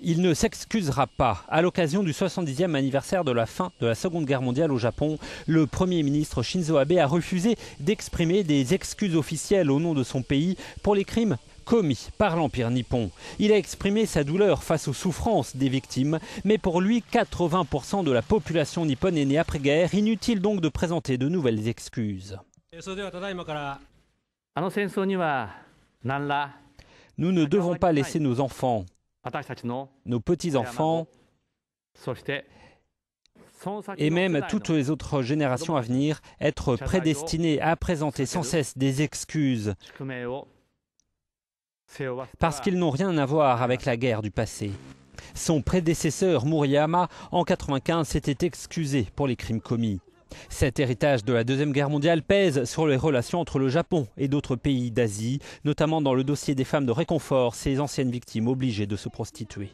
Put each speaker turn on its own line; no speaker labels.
Il ne s'excusera pas. À l'occasion du 70e anniversaire de la fin de la Seconde Guerre mondiale au Japon, le Premier ministre Shinzo Abe a refusé d'exprimer des excuses officielles au nom de son pays pour les crimes commis par l'Empire nippon. Il a exprimé sa douleur face aux souffrances des victimes, mais pour lui, 80% de la population nippone est née après-guerre, inutile donc de présenter de nouvelles excuses.
Ah
Nous ne devons pas laisser nos enfants
nos petits-enfants et même toutes
les autres générations à venir, être prédestinés à présenter sans cesse des excuses parce qu'ils n'ont rien à voir avec la guerre du passé. Son prédécesseur Muriyama, en 1995, s'était excusé pour les crimes commis. Cet héritage de la Deuxième Guerre mondiale pèse sur les relations entre le Japon et d'autres pays d'Asie, notamment dans le dossier des femmes de réconfort, ces anciennes victimes obligées de se prostituer.